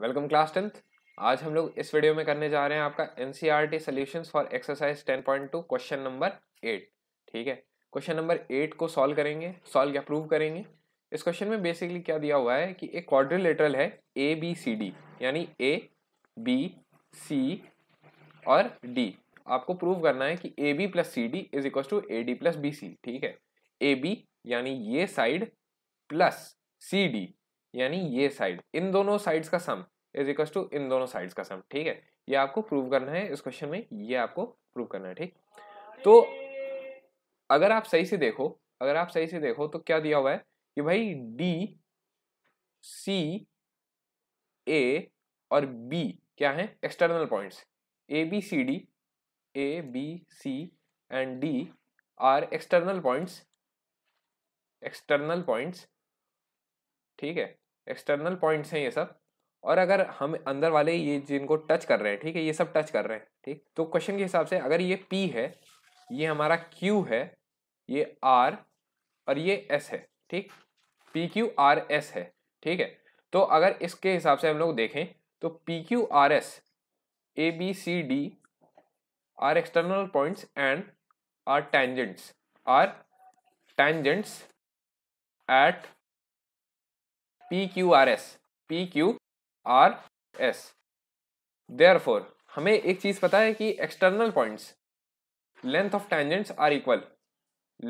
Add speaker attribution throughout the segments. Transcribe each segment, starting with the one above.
Speaker 1: welcome class tenth आज हम लोग इस वीडियो में करने जा रहे हैं आपका N C R T solution for exercise ten point two question number eight ठीक है क्वेश्चन नंबर एट को सॉल्व करेंगे सॉल्व क्या प्रूव करेंगे इस क्वेश्चन में बेसिकली क्या दिया हुआ है कि एक क्वाड्रिलेटरल है ए बी सी डी यानी ए बी सी और डी आपको प्रूव करना है कि A B plus C D is equal to A D plus B C ठीक है ए बी यानी ये साइड प्लस सी डी यानी ये साइड इन दोनों साइड्स का सम इज इक्वल टू इन दोनों साइड्स का सम ठीक है ये आपको प्रूव करना है इस क्वेश्चन में ये आपको प्रूव करना है ठीक तो अगर आप सही से देखो अगर आप सही से देखो तो क्या दिया हुआ है कि भाई डी सी ए और बी क्या है external points A B C D A B C and D are external points external points ठीक है एक्सटर्नल पॉइंट्स हैं ये सब और अगर हम अंदर वाले ये जिनको टच कर रहे हैं ठीक है ये सब टच कर रहे हैं ठीक तो क्वेश्चन के हिसाब से अगर ये पी है ये हमारा क्यू है ये आर और ये एस है ठीक पी क्यू आर एस है ठीक है तो अगर इसके हिसाब से हम लोग देखें तो P Q R S A B C D are external points and are tangents are tangents at P Q R S P Q R S therefore हमें एक चीज़ पता है कि external points length of tangents are equal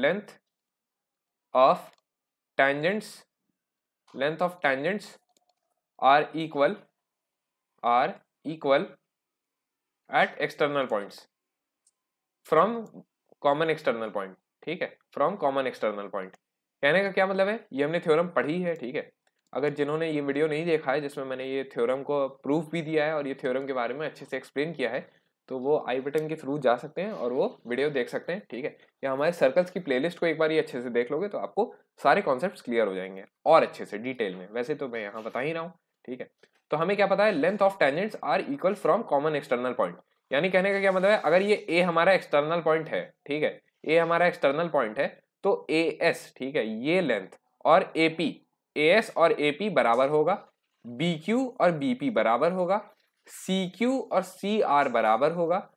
Speaker 1: length of tangents length of tangents are equal are equal at external points from common external point ठीक है from common external point कहने का क्या मतलब है ये हमने थ्योरम पढ़ी है ठीक है अगर जिन्होंने ये वीडियो नहीं देखा है जिसमें मैंने ये थ्योरम को प्रूफ भी दिया है और ये थ्योरम के बारे में अच्छे से एक्सप्लेन किया है तो वो आई बटन के थ्रू जा सकते हैं और वो वीडियो देख सकते हैं ठीक है या हमारे सर्कल्स की प्लेलिस्ट को एक बार ये अच्छे से देख लोगे तो आपको सारे कॉन्सेप्ट क्लियर हो जाएंगे और अच्छे से डिटेल में वैसे तो मैं यहाँ बता ही रहा हूँ ठीक है तो हमें क्या पता है length of tangents are equal from common external point यानी कहने का क्या मतलब है अगर ये ए हमारा एक्सटर्नल पॉइंट है ठीक है ए हमारा एक्सटर्नल पॉइंट है तो ए एस ठीक है ये लेंथ और ए पी ए एस और ए पी बराबर होगा बी क्यू और बी पी बराबर होगा सी क्यू और सी आर बराबर होगा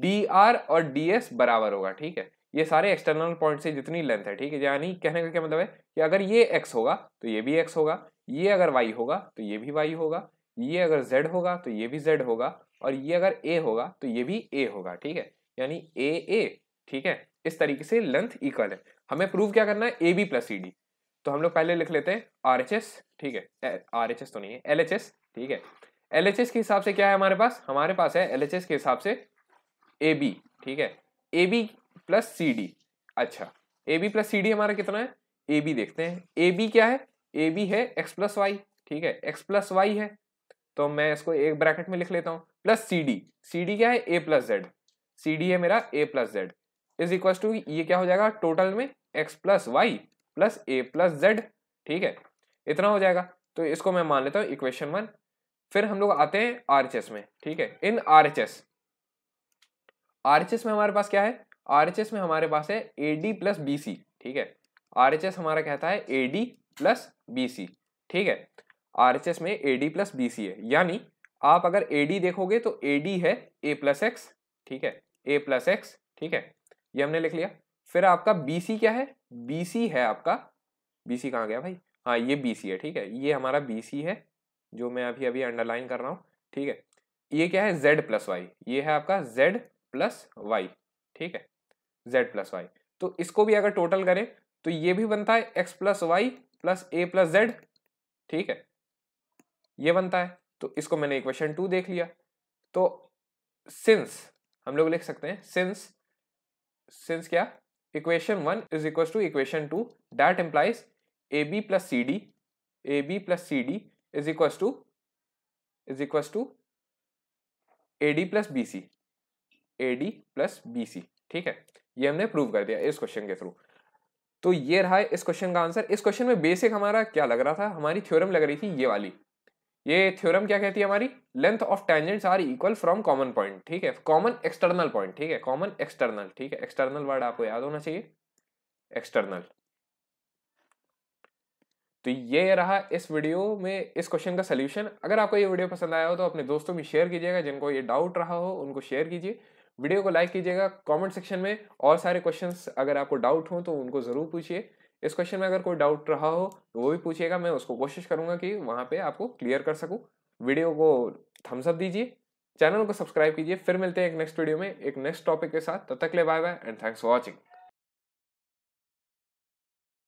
Speaker 1: डी आर और डी एस बराबर होगा ठीक है ये सारे एक्सटर्नल पॉइंट से जितनी लेंथ है ठीक है यानी कहने का क्या मतलब है कि अगर ये एक्स होगा तो ये भी एक्स होगा ये अगर वाई होगा तो ये भी वाई होगा ये अगर जेड होगा तो ये भी जेड होगा और ये अगर ए होगा तो ये भी ए होगा ठीक है यानी ए ए ठीक है इस तरीके से लेंथ इक्वल है हमें प्रूव क्या करना है A B plus C D तो हम लोग पहले लिख लेते हैं आर एच एस ठीक है आर एच एस तो नहीं है एल एच एस ठीक है एल एच एस के हिसाब से क्या है हमारे पास हमारे पास है एल एच एस के हिसाब से ए बी ठीक है A B plus C D अच्छा A B plus C D हमारा कितना है ए बी देखते हैं ए बी क्या है ए बी है एक्स प्लस वाई ठीक है एक्स प्लस वाई है तो मैं इसको एक ब्रैकेट में लिख लेता हूँ plus C D C D क्या है A plus Z C D है मेरा A plus Z is equal to ये क्या हो जाएगा टोटल में X plus Y plus A plus Z ठीक है इतना हो जाएगा तो इसको मैं मान लेता हूँ इक्वेशन वन फिर हम लोग आते हैं एस में ठीक है इन एच एस में हमारे पास क्या है एस में हमारे पास है A D plus B C ठीक है एस हमारा कहता है A D plus B C ठीक है एस में A D plus B C है यानी आप अगर ए डी देखोगे तो ए डी है ए प्लस एक्स ठीक है ए प्लस एक्स ठीक है ये हमने लिख लिया फिर आपका बी सी क्या है बीसी है आपका बीसी कहाँ गया भाई हाँ ये बीसी है ठीक है ये हमारा बीसी है जो मैं अभी अभी अंडरलाइन कर रहा हूँ ठीक है ये क्या है जेड प्लस वाई ये है आपका जेड प्लस वाई ठीक है जेड प्लस वाई तो इसको भी अगर टोटल करें तो ये भी बनता है X plus Y plus A plus Z ठीक है ये बनता है तो इसको मैंने इक्वेशन टू देख लिया तो सिंस हम लोग लिख सकते हैं सिंस सिंस क्या equation 1 is equals to equation 2 that implies AB plus CD AB plus CD is equals to is equals to AD plus BC AD plus BC ठीक है ये हमने प्रूव कर दिया इस क्वेश्चन के थ्रू तो ये रहा इस क्वेश्चन का आंसर इस क्वेश्चन में बेसिक हमारा क्या लग रहा था हमारी थ्योरम लग रही थी ये वाली ये थ्योरम क्या कहती है हमारी length of tangents are equal from common point ठीक है कॉमन एक्सटर्नल पॉइंट ठीक है कॉमन एक्सटर्नल ठीक है एक्सटर्नल वर्ड आपको याद होना चाहिए एक्सटर्नल तो ये रहा इस वीडियो में इस क्वेश्चन का सलूशन अगर आपको ये वीडियो पसंद आया हो तो अपने दोस्तों में शेयर कीजिएगा जिनको ये डाउट रहा हो उनको शेयर कीजिए वीडियो को लाइक कीजिएगा कमेंट सेक्शन में और सारे क्वेश्चंस अगर आपको डाउट हो तो उनको ज़रूर पूछिए इस क्वेश्चन में अगर कोई डाउट रहा हो तो वो भी पूछिएगा मैं उसको कोशिश करूंगा कि वहाँ पे आपको क्लियर कर सकूँ वीडियो को थम्सअप दीजिए चैनल को सब्सक्राइब कीजिए फिर मिलते हैं एक नेक्स्ट वीडियो में एक नेक्स्ट टॉपिक के साथ तब तक ले bye bye and thanks for watching